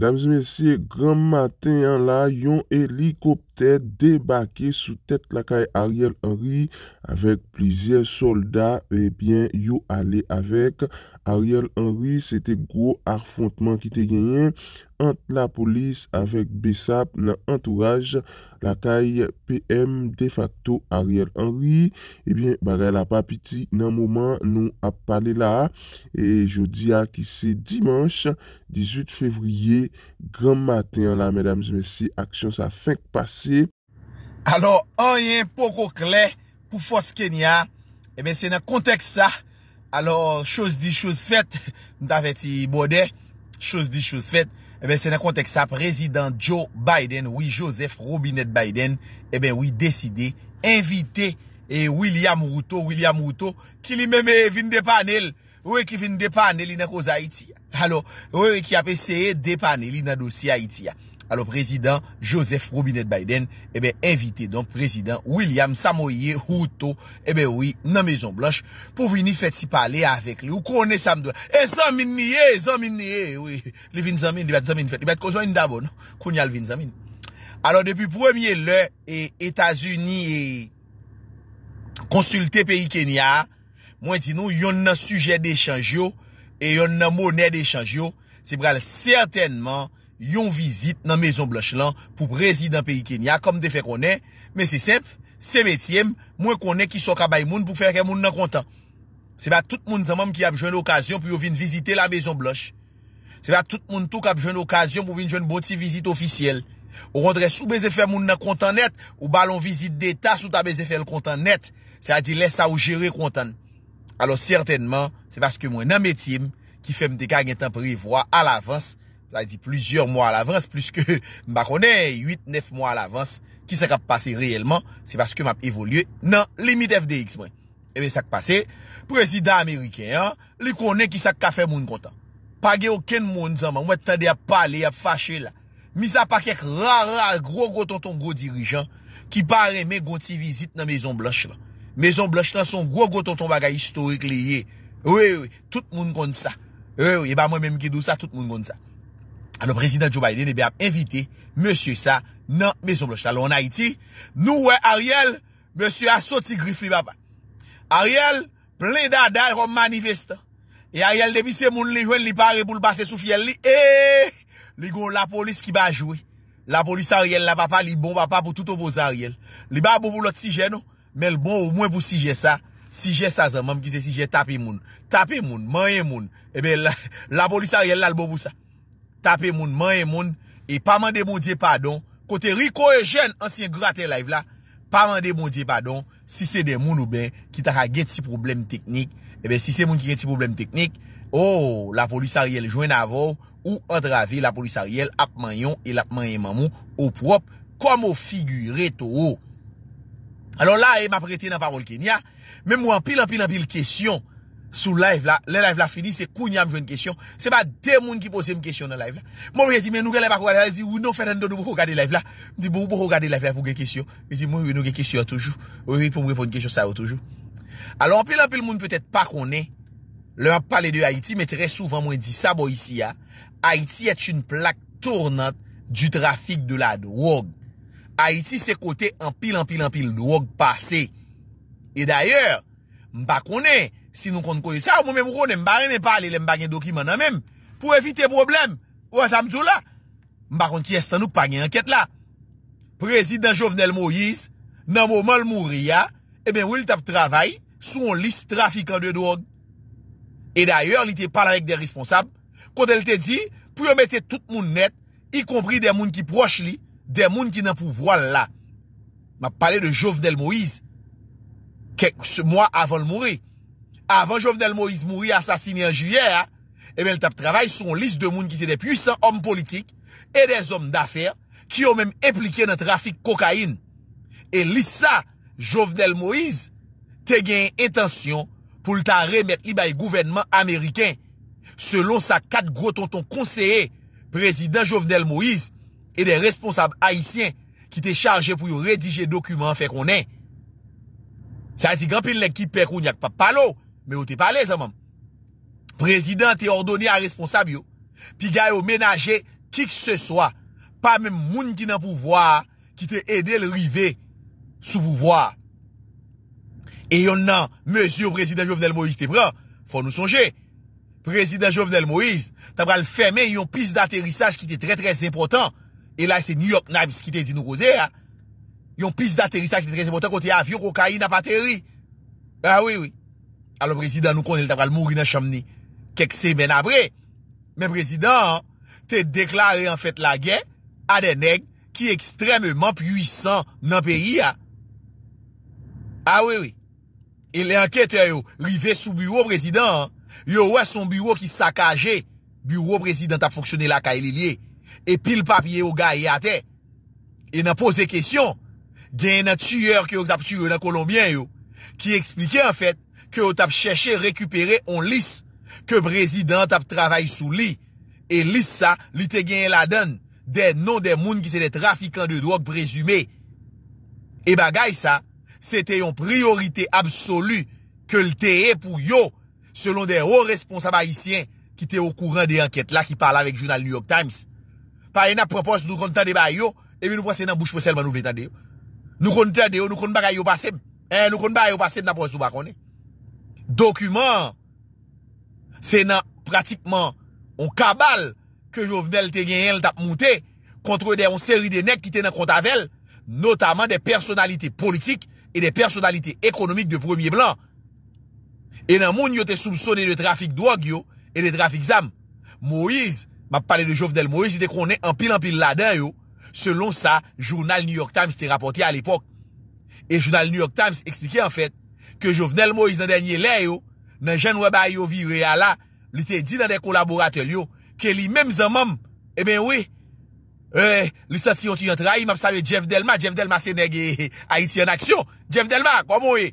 Dames et messieurs, grand matin yon la, yon helikopter. te debake sou tet la kay Ariel Henry, avek plizye soldat, ebyen yo ale avek Ariel Henry, se te gro arfrontman ki te genyen, ant la polis avek besap nan entourage la kay PM de facto Ariel Henry ebyen bagay la papiti nan mouman nou ap pale la e jodi a ki se dimanche, 18 fevriye gran maten la ak chan sa fek pase Alor, an yen poko kle pou fos kenya Eben, eh se nan kontek sa Alor, chos di chos fet Nta veti bode, chos di chos fet Eben, eh se nan kontek sa Prezident Joe Biden, oui Joseph Robinette Biden Eben, eh oui deside, invite William Ruto William Ruto, ki li meme vin depanel Ou e ki vin depanel ina kouza Haiti Alor, ou e ki apese depanel ina dosi Haiti ya alo prezident Joseph Robinette Biden ebe eh evite don prezident William Samoye Houto ebe eh oui nan Mezon Blanche pou vini fet si pale avek li ou kone Samoye e zamin niye li vin zamin, li bet zamin fet li bet kozwa in dabon kouni al vin zamin alo depi premye le e eh, Etasuni konsulte peyi Kenya mwen ti nou yon nan suje de chanj yo e yon nan mounen de chanj yo se pral certainman yon vizit nan Mezon Bloch lan pou prezid an peyi Kenya kom de fe konen men se semp, se metyem mwen konen ki sok a bay moun pou fer ke moun nan kontan se ba tout moun zanmanm ki ap jwen okasyon pou yo vin vizite la Mezon Bloch se ba tout moun touk ap jwen okasyon pou vin jwen boti vizit ofisyel ou kondre sou beze fe moun nan kontan net ou balon vizit deta sou ta beze fe l kontan net se a di lesa ou jere kontan alo certainman se baske mwen nan metyem ki fem de ka gen tan privwa al avans Sa di, plusieurs mois à l'avance, plus que, mba konè, 8-9 mois à l'avance, ki sa ka passe réellement, se passe ke map évoluè nan limit FDX mwen. Eh e mwen sa ka passe, prezident amérikèn, lè konè ki sa ka fè moun kontan. Pagè okèn moun zanman, mwen tade ap pale, ap fache la. Mi sa pa kèk rara, rara, gro go tonton, gro dirijan, ki pare mè gonti vizit nan Maison Blanche la. Maison Blanche la son gro go tonton bagay historik lè ye. Oui, oui, tout moun kon sa. Oui, oui, e eh ba mwen mè mkidou sa, tout moun kon sa. Ano prezident Joubaide ne eh be ap evite Monsie sa nan Mezo Bloch Lalo an Aiti, nou we Ariel Monsie asot si grif li baba Ariel, plen da da Yon manifeste E Ariel debi se moun li jwen li pare pou l basse sou fiel li Eeeh Li goun la polis ki ba jwe La polis Ariel la baba li non? bon baba pou touto boz Ariel Li ba bobo lot si jen nou Men l bon ou mwen pou si jen sa Si jen sa zan, mam ki se si jen tape moun Tape moun, manye moun Ebe la polis Ariel la l bobo sa Tape moun, manye moun... E pa mande moun diye padon... Kote Riko e Jen ansyen grater live la... Pa mande moun diye padon... Si se de moun ou ben... Ki taka gen ti problem teknik... E ben si se moun ki gen ti problem teknik... Ou oh, la polis ariel jwen avou... Ou odravi la polis ariel apman yon... E apman yon mamoun... Ou prop... Kwa mou figyure to ou... Alors e la e m aprete nan parol Kenya... Men mou an pil an pil an pil kesyon... Sou live la, le live la fini, se kounya m jwen kèsyon. Se pa de moun ki pose m kèsyon nan live la. Mwen mwen jè di men nou gè lè bako gè live la, jè di ou nou fè rèndon nou pou kò gè de live la. Mwen jè di moun pou kò gè de live la pou gè kèsyon. Mwen jè di moun mwen nou gè kèsyon toujou. Ou mwen mwen pou mwen poun kèsyon sa ou toujou. Alon, anpil anpil moun pètèt pa konè. Le mwen pale de Haiti, mè trè souvan mwen jè di sa bo yisi ya. Haiti etch un plak tornat du trafik de la drog. Haiti se kote an Si nou kont kouye sa, ou mwen mwè mwè mbare mwen pale, mwen mbage dokiman nan mèm, pou evite problem. Ou an samzou la. Mbakon ki estan nou pagne anket la. Prezident Jovenel Moïse, nan mwen mwen mwè mwè mwè, e mwen wè l tap travay sou an lis trafikant de doge. E dayor, li te pale rek de responsable, kou del te di, pou yon mette tout moun net, y kompri den moun ki proche li, den moun ki nan pou vwa la. Mwen pale de Jovenel Moïse, kek mwen avon mwè mwè mwè, avan Jovenel Moïse mouri asasini an juyè, ebel eh tap travay son lis de moun ki se de pwisan om politik e de zom d'afèr ki yo mèm implike nan trafik kokain. E lis sa, Jovenel Moïse te gen etansyon pou lta remèk li bay gouvenman Ameriken. Selon sa kat gros tonton konseye, prezident Jovenel Moïse, e de responsab aisyen ki te charje pou yo redije dokumen fe konen. Sa yon si gampil lèk ki pekoun yak pa palo, Mè ou te pale zè mèm. Prezident te ordoni a responsab yo. Pi gaya ou menaje ki k se soa. Pa mèm moun ki nan pouvoi. Ki te ede l rive sou pouvoi. E yon nan. Mèsyou prezident Jovenel Moïse te pran. Fon nou sonje. Prezident Jovenel Moïse. Ta bral fèmè yon pis d'aterissaj ki te tre tre zèm potan. E la se New York Knives ki te di nou gozè ya. Yon pis d'aterissaj ki te tre zèm potan. Yon pis d'aterissaj ki te tre zèm potan kote avyon koka yon apateri. A ah wè wè wè. alo prezident nou kon el tabal moun rina chamni, kek semen apre, men prezident, te deklare an fèt la gen, ade neg, ki ekstremèman pwisan nan peri a. A we we, e le anket ah. ah yo, rive sou bureau prezident, yo wè son bureau ki sakaje, bureau prezident a foksyonè la ka e li liye, e pil papye yo ga e ate, e nan pose kesyon, gen nan tsyer ki yo tap tsyer yo nan kolombien yo, ki eksplike an fèt, ke ou tap chèche, rekupere, on lis, ke brezidant tap travay sou li, e lis sa, li te genye la den, de non de moun ki se de trafikant de drog prezume, e bagay sa, se te yon priorite absolu, ke lte e pou yo, selon de ho responsabayisyen, ki te yo kouran de anket la, ki parla vek jounal New York Times, pa yon ap propos nou kontande ba yo, e mi nou prase nan bouche fosel ban nou vetande yo, nou kontande yo, nou kontan bagay yo pasem, e nou kontan bagay yo pasem, nan prase nou bakone, Dokuman, se nan pratikman on kabal ke jovenel te genyen l tap moun te kontre de yon seri de nek ki te nan konta vel, notaman de personalite politik e de personalite ekonomik de premier blanc. E nan moun yo te soubsone de trafik doak yo, e de trafik zam. Moïse, ma pale de jovenel Moïse, de konen anpil anpil la den yo. Selon sa, jounal New York Times te rapote a l'epok. E jounal New York Times explike en fèt, Jouvenel Moise nan denye lè yo nan jenwe bay yo vi re ala li te di nan den kolaboratel yo ke li mem zan mam e ben we li sati yon ti yon trai ma psa ve Jeff Delma Jeff Delma se neg e, Haiti en aksyon Jeff Delma kwa mou we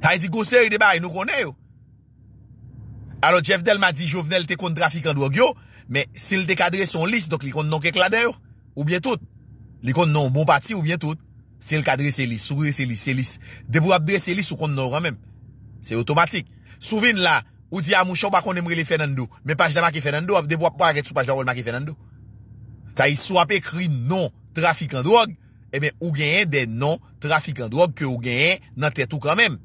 ta yi di gose yon debay nou konè yo alo Jeff Delma di Jouvenel te kont trafik an do gyo men si li dekadre son lis donk li kont non kek la dev ou bien tout li kont non bon pati ou bien tout Se l ka dreselis, sou dreselis, selis. Debo ap dreselis, sou kont nou ramem. Se otomatik. Souvin la, ou di a ah, mou chou bakon nemre li fè nan do. Me pa jda ma ki fè nan do, ap debo ap pa aget sou pa jda wèl ma ki fè nan do. Ta yi sou ap ekri non trafik an drog, e men ou genyen de non trafik an drog, ke ou genyen nan tètou kamem.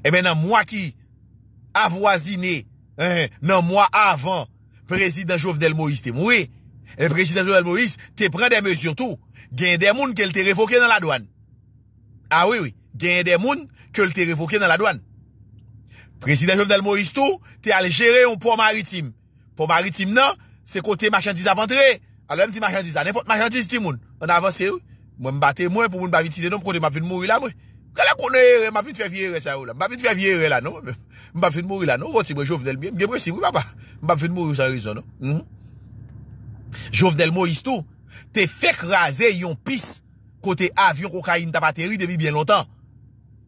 E men nan mwa ki avwazine, nan mwa avan, prezident Jovdel Moïse te mwwe, E presidensyon del Moïse te pren de mesur tou Genye de moun ke l te refoke nan la douan A ah wè wè Genye de moun ke l te refoke nan la douan Presidensyon del Moïse tou Te ale jere yon pou maritim Pou maritim nan se kote marchantise ap entre A lèm ti marchantise Anèpote marchantise ti moun Mwen batte mwen pou moun bavitine Mwen bavitine moun Mwen bavitine moun Mwen bavitine moun Mwen bavitine moun Jouvenel Moistou te fek rase yon pis kote avyon kokayin tapateri debi bien lontan.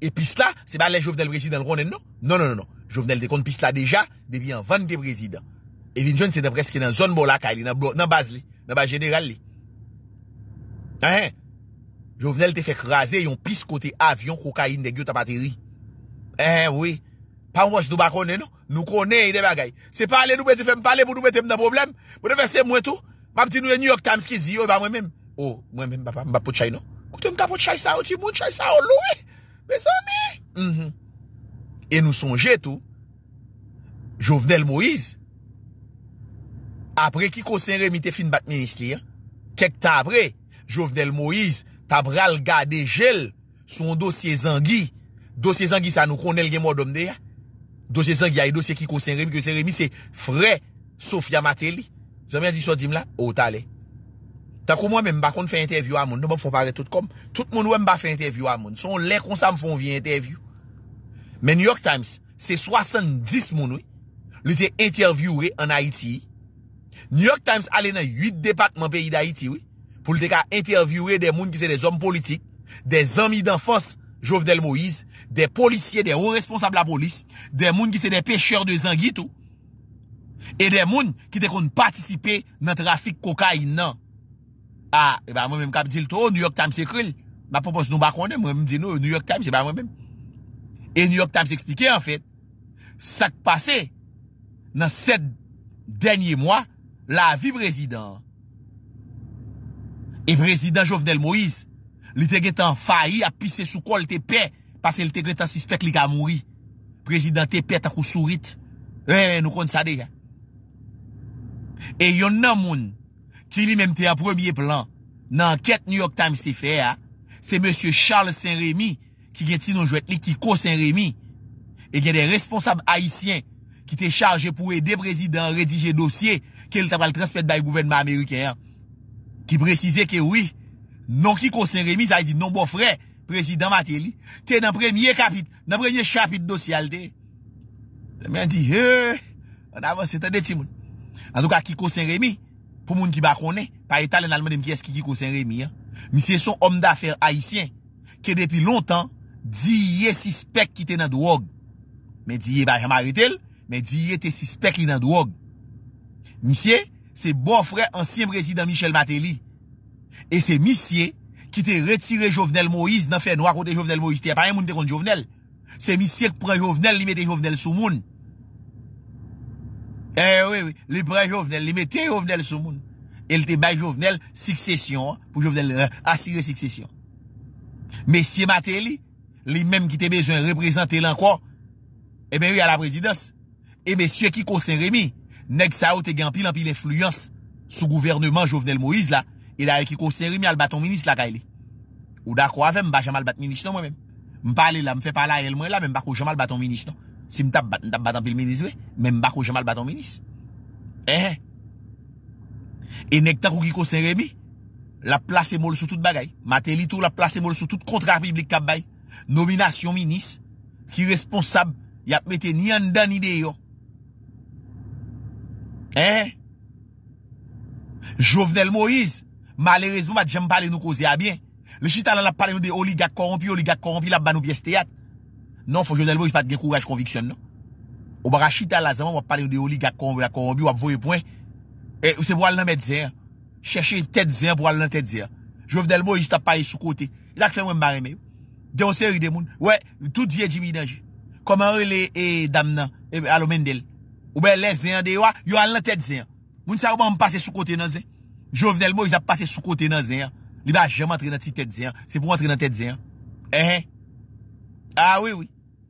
E pis la se ba le jouvenel prezident ronen nou? Non, non, non. non, non. Jouvenel te kont pis la deja debi en van de prezident. E vin joun se de preske nan zon bolakay li, nan baz li, nan baz general li. Eh, jouvenel te fek rase yon pis kote avyon kokayin degyo tapateri. Eh, woui, pa mwos nou ba kone non? nou? Nou kone e deba gay. Se pale nou bete fem pale pou nou bete mna problem, pou nou verse mwen tou? Mwap ti nouye New York Times ki zi yo oh, ba mwen menm O oh, mwen menm ba po chay nou Koutou mka po chay sa ou ti moun chay sa ou oh, loui Me zan mi mhm. E nou sonje tou Jovenel Moïse Apre kiko sen remi te fin bat menis li Kek ta apre Jovenel Moïse tabral gade jel Son dosye zangi Dosye zangi sa nou konel gen mwadom de ya Dosye zangi a yi e dosye kiko sen remi Kiko sen remi se fre Sofya Mateli Zan mwen di sou di m la? Ou ta le. Ta kou mwen men m bakon fè interview a moun. Nou mwen fò parè tout kom. Tout moun wè m bakon fè interview a moun. Son lè kon sa m fòm vye interview. Men New York Times, se 70 moun wè. Lè te interview wè an Haiti. New York Times alè nan 8 departman peyi d'Haiti wè. Poul te ka interview wè de moun ki se de zom politik. De zom idan fons Jovdel Moïse. De polisye, de ou responsable la polis. De moun ki se de pechèr de Zanguito. E de moun ki de kon patisipe nan trafik kokay nan A, e ba mwen mwen kap di l to New York Times ekril Ma popos nou bakonde mwen mwen mwen di nou New York Times, e ba mwen mwen E New York Times eksplike en fet Sak pase nan sed denye mwa La vi prezident E prezident Jovenel Moïse Li te getan fayi apise sou kol te pe Pase li te getan sispek li ka mouri Prezident te pet akou sourit E, nou kon sa de ya E yon nan moun ki li menmte a premier plan nan ket New York Times te fe a, se monsye Charles Saint-Rémy ki gen ti non jwet li, ki ko Saint-Rémy, e gen de responsable haïsien ki te charge pou e de prezident redije dosye ke li tapal Transpete by Gouvernement Amerikè a, ki prezise ke wè, non ki ko Saint-Rémy, zay di non bo fre, prezident Maté li, te nan premyè kapit, nan premyè chapit dosyal te. Se men di, e, an avansi te de ti moun. An touka Kiko Saint-Rémy, pou moun ki ba konen, pa etal en almanem ki eski Kiko Saint-Rémy, misye son om dafer haisyen, ke depi lontan, diye sispek ki te nan do og. Me diye ba jamaretel, me diye te sispek ki nan do og. Misye, se bon fre ansyen prezident Michel Matéli. E se misye ki te retire Jovenel Moïse nan fe nou akote Jovenel Moïse, te apayen moun te kon Jovenel. Se misye k pre Jovenel li me te Jovenel sou moun. Eh wè wè, li pre Jovenel, li mette Jovenel sou moun. El te bay Jovenel, siksesyon, pou Jovenel asire siksesyon. Mè siye matè li, li mèm ki te bezwen reprezentè lan kwa, e mè wè a la prezidans, e mè siye ki konsen remi, neg sa ou te gampi lan pi l'influans sou gouvernement Jovenel Moïse la, e la ki konsen remi al baton minis la kwa elè. Ou da kwa avè, mba jama al baton minis non mwen mèm. Mpa alè la, mfe pala el mwen la, mba kwa jama al baton minis non. Si mta batan pil menis we, men bako jama batan menis. Ehe. Eh. E nekta kou kiko Saint-Rémy, la plase mol sou tout bagay. Matelitou la plase mol sou tout kontrar piblik kabay. Nomination menis ki responsab yatmete ni yanda ni deyo. Ehe. Eh. Jovenel Moïse, malérezmou mat jem pale nou koze a bien. Le chitalan ap pale yon de oligak korompi, oligak korompi la banou pieste yat. Non, fwa Jovenel Mo yon pat gen kouraj konviksyon nou. Ou baga chita la zaman, wap pale yon de oliga konbi, wap voye pwen. E, ou sebo al nan met zeyan. Cheche tet zeyan pou al nan tet zeyan. Jovenel Mo yon jist ap paye sou kote. E tak fè mwen mbareme. De yon seri de moun. Ouè, tout vie di midanji. Koman ou le dam nan, al omen del. Ou be le zeyan de yon, yon al nan tet zeyan. Moun sa waman mpase sou kote nan zeyan. Jovenel Mo yon ap pase sou kote nan zeyan. Li ba jem antre nan ti tet zeyan. Sebo ant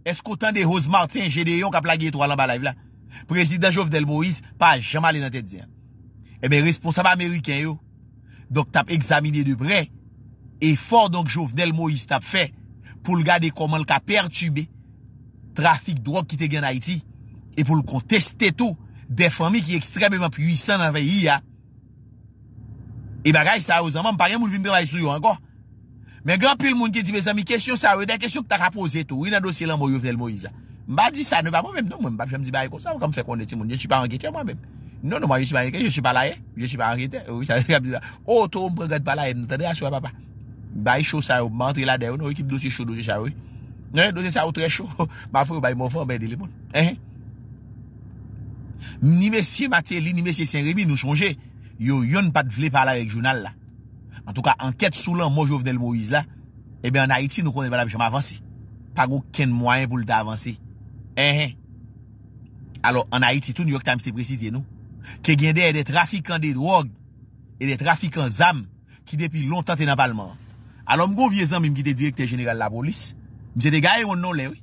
Esko tan de Hoz Martin, jede yon ka plage etro alan balay vla? Prezident Jovdel Moïse pa jam ale nan tèdzi an. Ebe eh responsable Ameriken yo. Dok tap examine de bre. Efor donk Jovdel Moïse tap fe. Poul gade koman lka pertube. Trafik drok kite gen Haiti. E poul konteste tou. Defami ki ekstremement pwisan nan veyi ya. Ebe gaje sa Hoz Martin, mpare moun vinbe vay sou yo anko. Men gran pil moun ki di bezan mi kesyon sa ou, den kesyon ki ta ka pose tou. Ou inan dosye lan moun yo vnel moun iza. Mba di sa nou ba moun menm non mwenm. Bab jem di ba yon sa ou kam fe kon de ti moun. Je shi pa ankeke moun menm. Non moun yo shi pa ankeke, je shi pa la ye. Je shi pa ankeke. Ou sa vèk ap di ba. Ou tou mwen preget pa la ye, mwen tende aswa baba. Ba yon show sa ou, mwen entre la de ou nou. Ou yon kip dosye show dosye sa ou. Dosye sa ou tre show. Mwen fwou ba yon mou fwen mwen de li moun. Ni mesye Maté li an tou ka anket sou lan mojov del Moïse eh la, ebe an Haiti nou konen bada bi chanm avansi. Pa go ken mwayen pou lita avansi. Eh, eh. En, en. Alo, an Haiti, tou New York Times te presidye nou, ke gende e de trafikan de drog, e de trafikan zam, ki depi ah, lontan te nan palman. Alo, mgo viezan mi mkite direkte general la polis, mse de gaye yon nou len wè,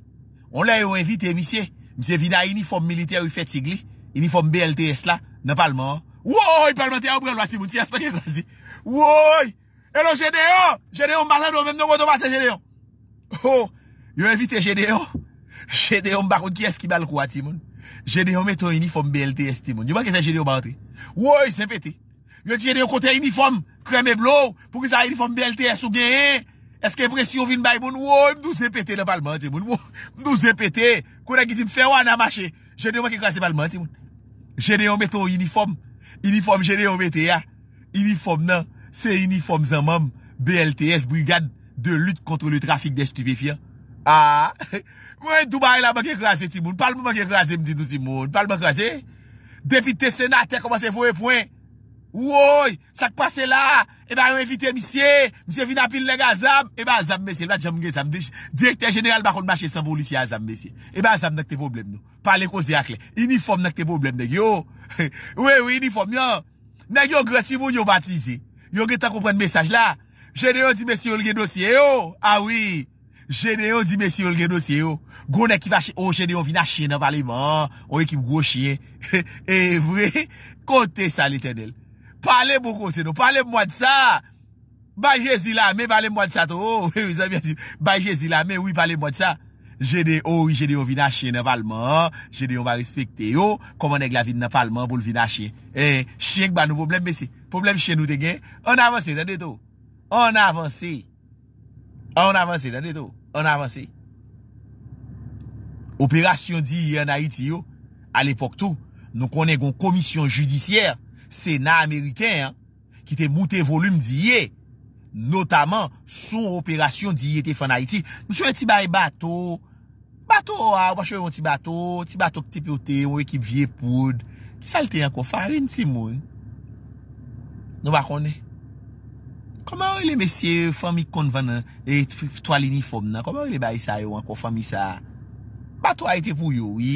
yon len yon evite emisye, mse vina uniforme milite wifetigli, uniforme BLTS la, nan palman. Wou, wou, wou, wou, wou, wou, wou, wou, wou, wou, wou, wou, wou Woy! E lo Gedeon! Gedeon mbalan nou menm nou wot wase Gedeon! Ho! Oh! Yo evite Gedeon! Gedeon mbakoun ki eski bal kwa ti moun! Gedeon meton uniform BLTS ti moun! Yo mwak etan Gedeon bantri! Woy! Se peti! Yo ti Gedeon kote uniform! Kreme blou! Pou ki sa uniform BLTS ou genye! Eske pre si yo vin bay moun! Woy! Mdou se peti le balman ti moun! Woy! Mdou se peti! Kou re gizim fe wana mache! Gedeon wak e kwa se balman ti moun! Gedeon meton uniform! Uniform G Inifom nan, se inifom zan mam, BLTS, Brigade de lutte kontre le trafik de stupefyan. A, ah, mwen duba e la mag ekraze timoun, pal mwen mag ekraze mdi nou timoun, pal mag ekraze. Depite senate, komase fwe pwen. Ou oi, sak pase la, e ba yon evite misye, misye vinapil leg a zam, e eh ba a zam mesye. Mwen jom gen zam dij, direktè genèral bakon mache sembolisi a zam mesye. E ba a zam nak te problem nou, pale ko zi akle. Inifom nak te problem deg yo. Ou e ou, inifom yon. Nan yon grati moun yon batize, yon gen ta kompren mesaj la, jene yon di mesi yon gen dosye yo, a ah wii, jene yon di mesi yon gen dosye yo, gounen ki va chie, o oh, jene yon vina chie nan oh, e e pale moun, oye ki mgo chie, e vwe, konte sa litenel, pale moun konse nou, pale moun sa, bay jezi la me, pale moun sa tou, oh, bay jezi la me, wii pale moun sa. Je de ou, je de ou vina chien napalman. Je de ou va respekte yo. Koman ek la vin napalman pou l vina chien. E, chienk ba nou problem besi. Problem chien nou te gen. On avansi, dan de to. On avansi. On avansi, dan de to. On avansi. Operasyon di ye nan Haiti yo. A l'epok tou, nou konen gon komisyon judisyer. Sena Ameriken, ki te mouten volume di ye. Notaman, sou operasyon di ye te fan Haiti. Moussou eti bay batou. Batou ah, eh, a, ou pa choye yon ti batou, ti batou ki tipi ou te, ou e ki vie poud, ki salte yon ko farin ti moun. Nou ba kone? Koman ou e le mesye fwa mi konvan nan, e toalini fwam nan, koman ou e le bayi sa yo an, kwa fwa mi sa? Batou a, e te pou yowi.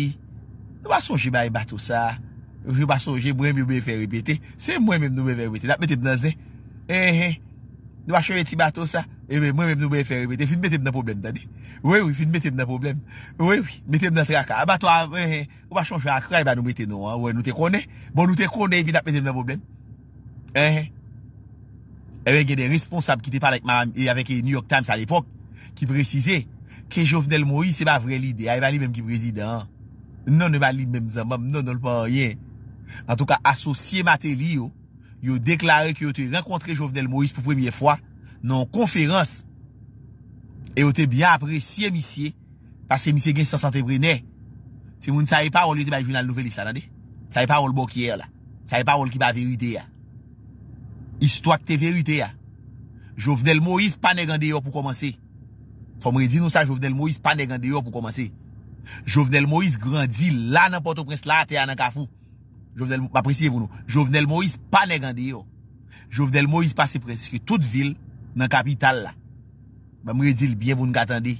Nou ba sonje bayi batou sa? Nou ba sonje mwen mi oube veri bete? Se mwen mwen mwen oube veri bete, dat bete bna ze? E he, nou ba choye ti batou sa? Ewe mwen mwen mwen mwen fè, fèm mwen mwen mwen mwen mwen mwen. We wè, fèm mwen mwen mwen mwen mwen mwen. We wè, mwen mwen mwen mwen mwen mwen. Aba to a, we wè, ou bachan fè a kray, bè nou mwen tè nou. We nou tè konè, bon nou tè konè, vina pèm mwen mwen mwen mwen mwen. Ewe. Ewe genè responsab ki te parèk mam, e avèk e New York Times al epok, ki prezize, ke Jovenel Moïse e bè vre l'ide. Ay ah, bè li mèm ki prezident. Non e bè li mèm zan, man, non nol pa an ye. nan konferans e yo te byan apre si emisye pa se emisye gen sa santebri ne se moun sa e parol yo te ba jounan l nouvel isla nan de sa e parol bokyer la sa e parol ki ba verite ya istwa ki te verite ya jo vnen l mois pa ne gande yo pou komanse fomre di nou sa jo vnen l mois pa ne gande yo pou komanse jo vnen l mois grandi la nan poto prens la te a nan kafou jo vnen l mois pa ne gande yo jo vnen l mois pa se prens ki tout vil nan kapital la. Mwen mwen di l byen mwen katande,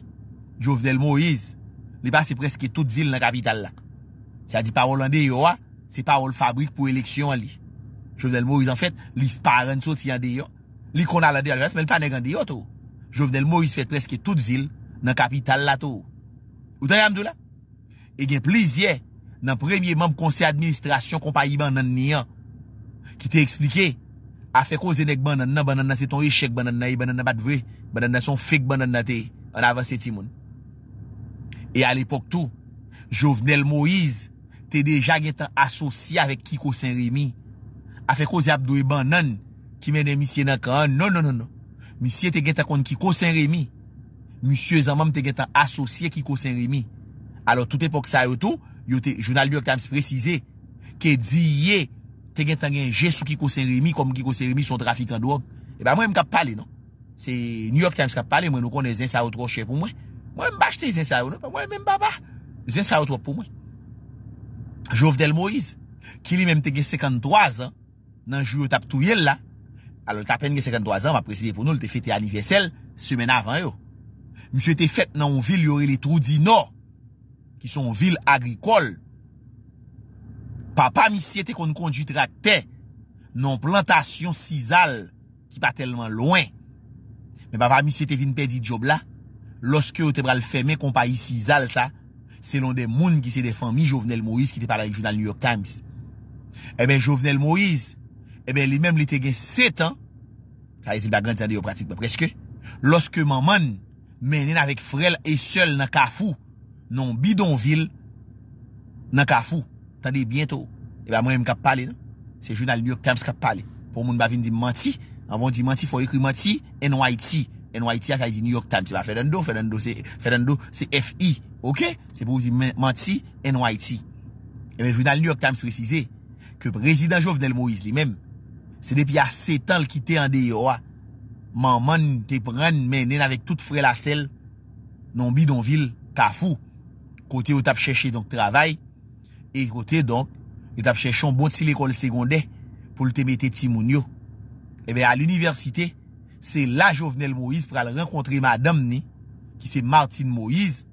Jovdel Moïse, ne pa se preske tout vil nan kapital la. Sa di parol an de yo a, se parol fabrik pou eleksyon an li. Jovdel Moïse, an fèt, li fparen so ti an de yo, li kon al an de yo an de fès, men l panek an de yo to. Jovdel Moïse fèt preske tout vil nan kapital la to. Ou tan yamdou la? E gen plizye, nan premye moun konsey administrasyon kompa yiban nan niyan, ki te eksplikey, Afe kozen ek banan nan banan nan se ton echek banan nan e banan nan bat vwe Banan nan son fik banan nan te An avan seti moun E al epok tou Jovenel Moïse Te deja gen tan asosye avik Kiko Saint-Rémy Afe kozen abdoui banan Ki menen misye nan kaan ah, non, non non non Misye te gen tan kon Kiko Saint-Rémy Misyè zanman te gen tan asosye Kiko Saint-Rémy Alo tout epok sa yo tou Jounal New York Times prezise Ke diye te gen tangen jesou ki kousen remi, kom ki kousen remi son trafikan drog, e ba mwen m kap pale, non? Se New York Times kap pale, mwen nou konen zin saotroche pou mwen, mwen m bachte zin saotroche pou mwen, mwen m mbaba, zin saotroche pou mwen. Jove Del Moïse, ki li m m te gen 53 an, nan jou yo tap tou yel la, alo tapen gen 53 an, m apresize pou nou, l te fete anivesel, semen avan yo. M se te fete nan ou vil yore li trou di no, ki son vil agrikol, Papa mi si ete kon konjit rakte, non plantasyon sizal, ki pa telman loin. Men papa mi si ete vin pe di job la, loske ou te bral feme kon pa yi sizal sa, se non de moun ki se defan mi Jovenel Moïse, ki te par la regional New York Times. E ben Jovenel Moïse, e ben li menm li te gen set an, sa ete ba grand jan de yo pratik pa preske, loske man man menen avik frel e sel nan kafou, non bidonvil nan kafou. Tande bientou... E eh ba mwen m kap pale nan... Se jounal New York Times kap pale... Pon moun bavine di manti... Anvon di manti... Foye kri manti... NYT... NYT a ka di New York Times... Se ba Fedendo... Fedendo se... Fedendo se FI... Ok... Se pou di manti... NYT... E eh men jounal New York Times prezise... Ke prezident Jovdel Moise li men... Se depi e a setan l kite ande yo a... Manman te pren menen avik tout fre la sel... Non bidon vil... Tafou... Kote ou tap cheshe donk travay... Ekote donk, yo e tap chechon bon ti l'ekol segonde pou l'te mette ti moun yo. Ebe a l'universite, se la jovenel Moïse pral renkontre ma damne ki se Martin Moïse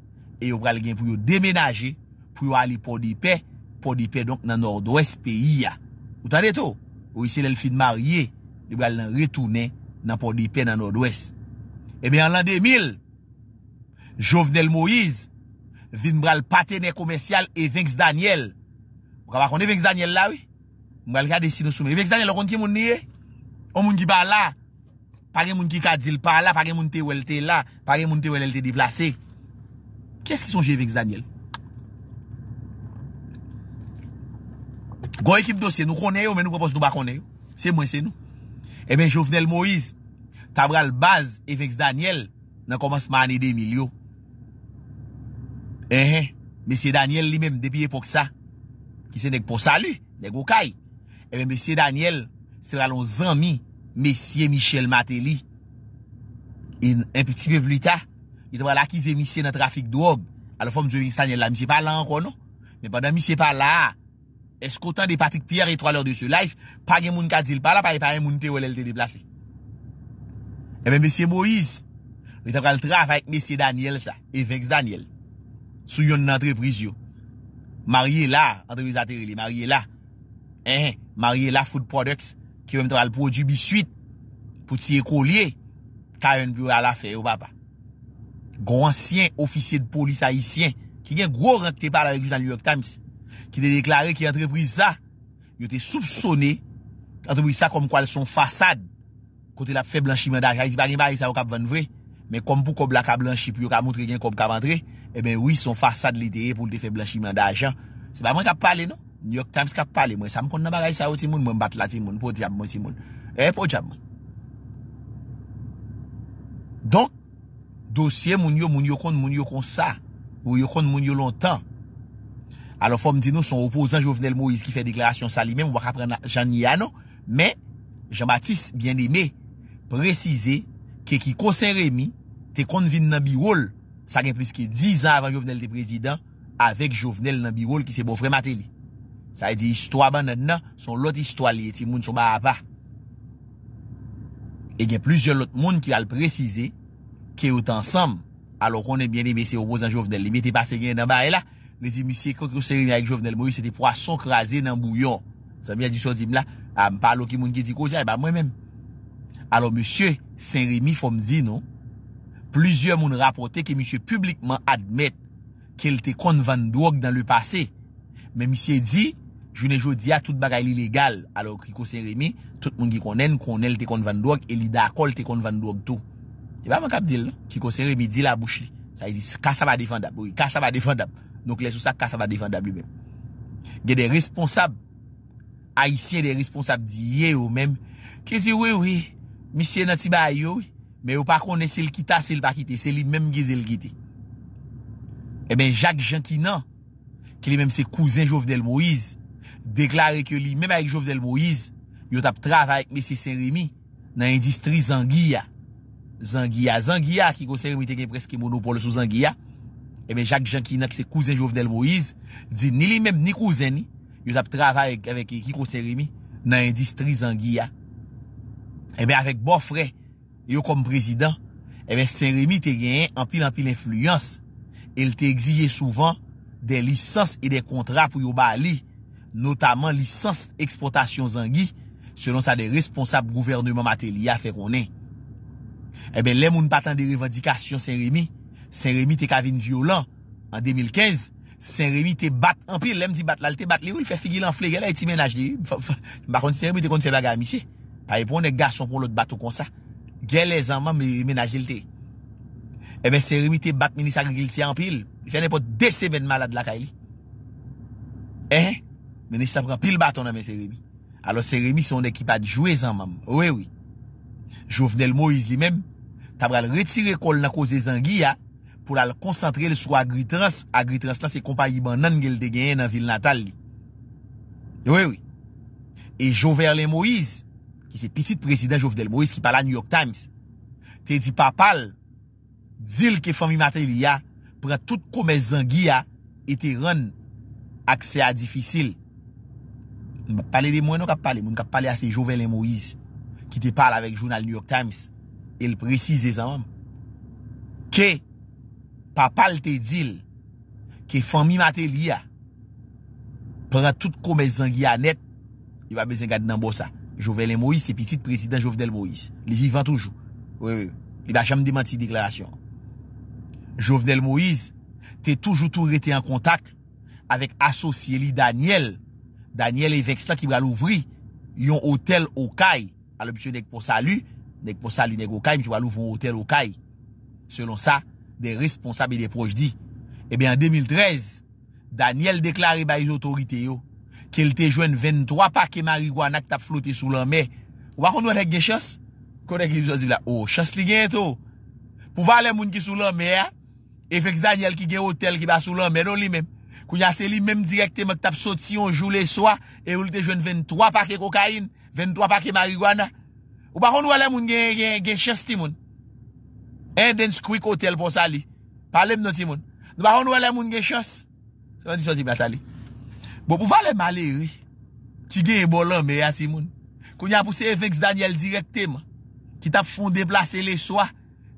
e yo pral gen pou yo demenaje pou yo ali podipe, podipe donk nan Nord-Ouest peyi ya. Ou taneto, ou yise lèl fin marye, yo pral nan retounen nan podipe nan Nord-Ouest. Ebe a l'an 2000, jovenel Moïse, Vin bral pate ne komensyal Evinx Daniel Mwen ka bakon Evinx Daniel la we Mwen bral kade si nou soume Evinx Daniel lakon ki moun niye O moun ki ba la Pari moun ki kadzil pa la Pari moun te welte la Pari moun te welte diplase Kè s ki sonje Evinx Daniel Gon ekip dosye nou konen yo Men nou propos nou bakonen yo Se mwen se nou Emen Jofnel Moïse Tabral baz Evinx Daniel Nan komas mani de mil yo Mesey Daniel li menm depi epok sa Ki se neg posa li Neg wokay e Mesey Daniel se pralon zanmi Mesey Michel Maté li Un piti pe pluta Y te pral akize misye nan trafik do ob A lo fom jo vins Daniel la Mesey pa la an kono Mesey pa la Eskotan de Patrick Pierre et 3 lor de su life Pagye moun kadzil pala Pagye pagn moun te wolel te deplase Mesey Moise Y te pral traf ak Mesey Daniel sa Y veks Daniel Sou yon entreprise yo. Marye la, entreprise aterele, marye la. En, en, marye la food products, ki wèm te val prodjibisuit, pou ti ekoliye, karen pyo al afe, yo papa. Gon ansyen, ofisye de polis aysyen, ki gen gwo renk te parle avek joutan luyok tamis, ki te deklare ki entreprise sa, yo te soupsonne, entreprise sa kom kwa le son fasade, kote la feblan chimedak, ki a yisi bagi bagi sa wak ap ven vre, Men kom pou kob laka blanchip Yo ka moutre gen kob kabandre E ben oui son fasa de lideye pou ldefe blanchimen da ajan Se ba mwen kap pale nou Nyok times kap pale Mwen sa mpon nan baray sa yo ti moun Mwen bat la ti moun Po diyam mwen ti moun E po diyam mwen Donk Dosye moun yo moun yo kond moun yo kond sa Moun yo kond moun yo lontan Alo fom di nou son oposan Jovenel Moise Ki fe deklarasyon sa li men Mwen wak apre nan Jan Niyano Men Jean Matisse Bien di men Prezize ke ki kosen remi te kon vin nan bi wol sa gen plis ke 10 an avan Jovenel te prezident avek Jovenel nan bi wol ki se bo fremate li sa e di histwa ban nan nan son lot histwa li eti moun sou ba apa e gen plis yo lot moun ki val prezise ki ou tan sam alo kon e bine mesi oboz nan Jovenel le mi te pase gen nan ba e la le di misi kon kosen remi avek Jovenel mou yi se te prasok raze nan bouyon sa mi a di sou di mla a ah, mpalo ki moun ki di kosen e eh ba mwen men alo Monsie Saint-Rémy fòm di nou, plüzyè moun rapote ke Monsie publikman admet ke l te kon van dòg dan le pase, men Monsie di, jounen jò di a tout bagay li legal, alo Kiko Saint-Rémy, tout moun ki konen konel te kon van dòg, e li dakol te kon van dòg tou. E ba mwen kap dil nou, Kiko Saint-Rémy di la bouch li, sa yi di, kasa ba defandab, kasa ba defandab, nou klesou sa kasa ba defandab li men. Ge de responsab, a yi siye de responsab di ye ou men, ke di we we, misye nan ti bay yoy, men yo pa kone se l kita, se l pa kite, se li menm geze l kite. Emen, eh Jacques Jean Kina, ke li menm se kouzen Jovdel Moïse, deklare ke li menm ek Jovdel Moïse, yo tap trafa ek mesye Saint-Rémy, nan indistri Zanguilla. Zanguilla, Zanguilla, ki ko Saint-Rémy te gen preske monopole sou Zanguilla, emen eh Jacques Jean Kina, ki se kouzen Jovdel Moïse, di li menm ni kouzeni, yo tap trafa ek ki ko Saint-Rémy, nan indistri Zanguilla, Ebe, eh avèk bo fre, yo kom prezident, ebe, eh Saint-Rémy te genye anpil-anpil influence. El te egziye souvan de lisans e de kontra pou yo bali, notaman lisans eksportasyon zangi, selon sa eh de responsable gouvernement maté liya fè konen. Ebe, lè moun patan de revendikasyon Saint-Rémy, Saint-Rémy te kavin violan an 2015, Saint-Rémy te bat anpil, lè m di bat lal te bat lè ou, lè fè figi l'anflè, lè fè figi l'anflè, lè fè figi l'anflè, Paye pou ane gason pou lout batou kon sa. Gye le zan mam men agil te. E men seremi te bat menis agri kilti an pil. Fene pou dese men malad laka li. Ehe. Menis la pran pil baton an men seremi. Alo seremi son ekipa di jwe zan mam. Ou ewi. Jouvenel Moise li men. Tabral retire kol nan koze zan gi ya. Poul al konsantre le sou agri trans. Agri trans la se kompanyi ban nan gel de genye nan vil natal li. Ou ewi. E jouverle Moise. ki se pitit presiden Jovedel Moïse ki pala New York Times, te di papal, dil ke fami mater li ya, pran tout kome zangia, et te ron akse a difisil. N bon, wap pale de mwen nou kap pale, moun kap pale a se Jovenel Moïse, ki te pala avek jounal New York Times, el prezize zanm. Ke, papal te dil, ke fami mater li ya, pran tout kome zangia net, yon wap bezengade nanbosa. Jovenel Moïse, se pitit prezident Jovenel Moïse. Li vivant toujou. Oui, oui. Li ba chanm demante si deklarasyon. Jovenel Moïse, te toujou tou rete an kontak avek asosye li Daniel. Daniel e vek slan ki ba louvri yon hotel Okai. Alopsyon nek posa lu, nek posa lu nek Okai, mi chwa louvrou hotel Okai. Selon sa, de responsable de projdi. E eh ben an 2013, Daniel deklare ba yon otorite yo ke lte jwen 23 pake marigwana ki tap flouti sou lanme. Ou bakon nou an ek ge chos? Konek ki sou ziv la, ou oh, chos li gen to. Pou va ale moun ki sou lanme ya, e feks Daniel ki gen hotel ki ba sou lanme, nou li men. Kou yase li men direkte me tap sot si, on jou le soa, e ou lte jwen 23 pake kokain, 23 pake marigwana. Ou bakon nou ale moun gen chos ti moun? Enden Squeak Hotel pou sa li. Palem nou ti moun. Nou bakon nou ale moun gen chos? Se mwen di sou ziv la tali. Bo pou valè malè yoy. Ki gen yon e bolan mè a ti moun. Kon yon pou se efeks Daniel direkte moun. Ki tap foun deplase lè swa.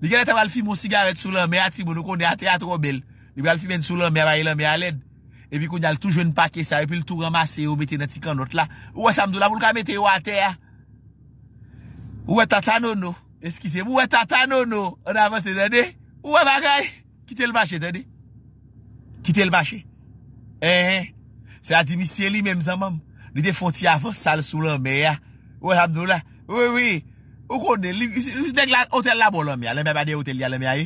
Di gen lè e te val fi moun sigaret sou lan mè a ti moun. Ou kon yon a teatro bel. Di val fi men sou lan mè a bayi lan mè a led. E pi kon yon toujwen pakè sa. E pi l tou ramase yon metè nan ti kanot la. Ouwe samdou la moun ka metè yo a te ya. Ouwe tatanon nou. Eskise mou. Ouwe tatanon nou. Ouwe bagay. Kite l bache tani. Kite l bache. E eh, hee. Eh. Se a di misye li menm zanman Li de fonti avans sal sou lanme ya Ou e hamdou la Ou konen li Dek la hotel la bon lanme ya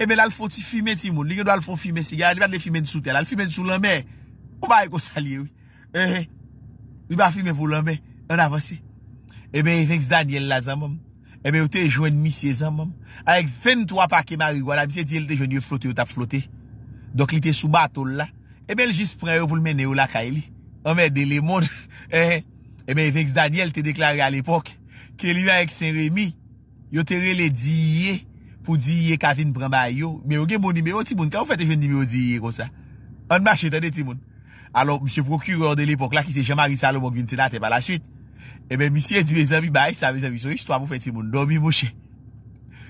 E men al fonti fime ti moun Li gen do al font fime si gaya Li ban li fime n sou tel Al fime n sou lanme Ou ba e kon sali wii Li eh, eh. ban fime pou lanme E men yon avansi E men yon feng zanye la zanman E men yon te joen misye zanman Aek 23 pake ma wigwa La misye di el te joen yon flote yon tap flote Dok li te sou batol la E eh men jis preyo pou l men neyo la ka e li. A men de le moun. E men yon fèks Daniel te deklare al epok. Ke li yon ek Saint-Rémy. Yon te rele diye. Pou diye kavin prema yo. Me yon gen moun nimeyo ti moun. Ka ou fète jwen nimeyo diye yon sa? An mâche tene ti moun. Alors, msè prokureur de l epok la ki se jama risalo moun kvin tina te pa la süt. E men msè diwe zami bay, sa we zami soye. S'twa mou fè ti moun. Domi mou che.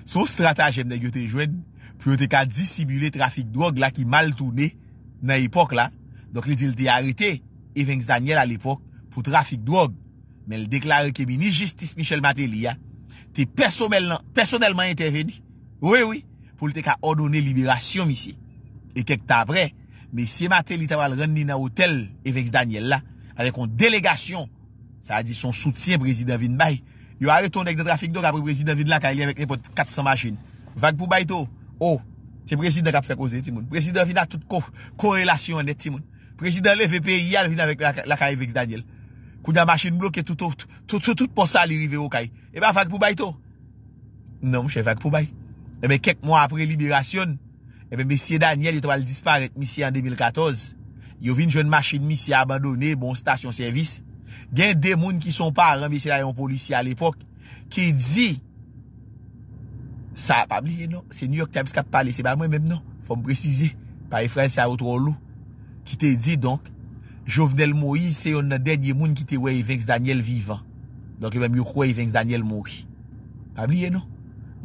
Son strataje mnen yon te jwen. Pou yon te ka disimile trafik Nan epok la, donk li di li te harite, evenks Daniel al epok, pou trafik drog, men li deklare kebi ni jistis Michel Maté li ya, te personelman interveni, wè wè, pou li te ka odone liberasyon misi. E kek ta apre, men si Maté li te wal renni nan hotel, evenks Daniel la, avek kon delegasyon, sa di son soutien Brezi Davin bay, yo hariton dek de trafik drog apre Brezi Davin la, ka li avek ne pot 400 machin. Vag pou bay to, o, oh, Che prezident kap fek ose ti moun. Prezident vina tout korelasyon net ti moun. Prezident le VP yal vina lakay veks Daniel. Kou nya masin blok e tout pot sa li rive okay. Eba fag pou bay to? Non, che fag pou eh bay. Ebe kek moun apre liberasyon, ebe eh mesye Daniel yot wale disparet misi an 2014. Yo vin joun masin misi abandonne, bon stasyon servis. Gen demoun ki son paran mesye la yon polisi al epok, ki di... Sa, pabliye nou, se New York Times kap pale, se ba mwen mèm nou, fòm prezize, pa e franse a outro lou, ki te di donk, Jovenel Moïse se yon denye moun ki te wè yveks e Daniel vivan, donk yon mwen mwen yok wè e yveks Daniel mouki. Pabliye nou,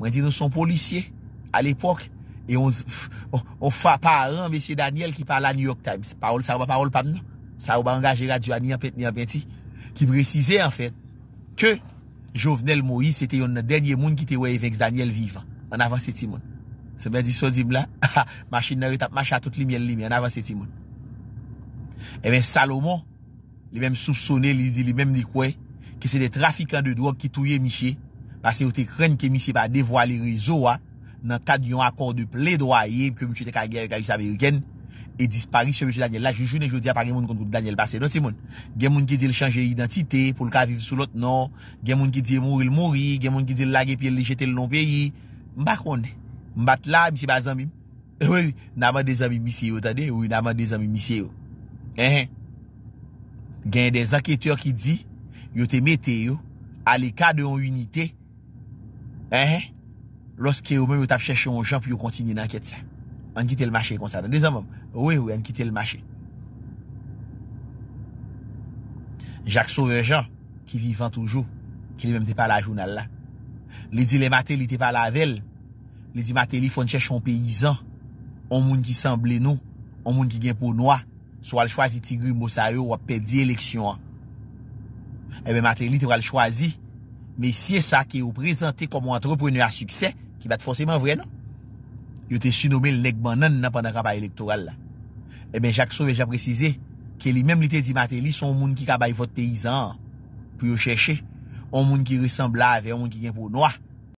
mwen di nou son polisye, a l'epok, e on fwa paran ve se Daniel ki pale a New York Times. Parol sa wè pa parol pabliye nou, sa wè pa angaje radio a ni apet ni apet ti, ki prezize anfen, ke... Jovenel Moïse ete yon denye moun ki te weye veks Daniel Viva. An avans eti moun. Se mwen diso di mla, ah, machin nare tap machatout li mwen li mi, an avans eti moun. Emen eh Salomon, li menm soupsone, li di li menm di kwe, ki se de trafikan de drog ki touye miche, basi ou te kren ke miche ba devwa li rezo wa, nan kad yon akor de ple doa ye, ke mwen chete ka gery ka yus aberygen. E dispari sebeche Daniel la. Joujou nenjou di apage moun kontrou Daniel pase. Don ti moun. Gen moun ki di l chanje identite. Pol ka viv sou lot non. Gen moun ki di moril mori. Gen moun ki di l lage pi l lejete l non peyi. Mbakon. Mbat la misi bazan mim. E wè wè. Naman de zami misi yo tade. Ou yon naman de zami misi yo. E he. Gen yon de zanketeur ki di. Yon te mete yo. A le ka de yon unité. E he. Loske yon mèm yon tap chèche yon jamp yon kontini nanket se. An kit el mache yon konsa. Ouwe, ouwe, an ki te l'mache. Jacques Sauvejean, ki vivant toujou, ki li mem te pala jounal la. Li di le mater li te pala vel, li di mater li fon chèchon peyizan, on moun ki san blenou, on moun ki gen pou noua, sou al chwazi Tigri Moussaou wap pe di eleksyon an. Ebe eh mater li te pral chwazi, me si e sa ki ou prezante komo antropo nou a suksè, ki bat foseman vre nou. Yo te sinoume l'nek banan nan pwana kapa elektoral la. Ebe, jakso veja prezize ke li menm li te di mater li son moun ki kabay vot peyizan pou yo cheshe. On moun ki resamblave, on moun ki gen pou noua.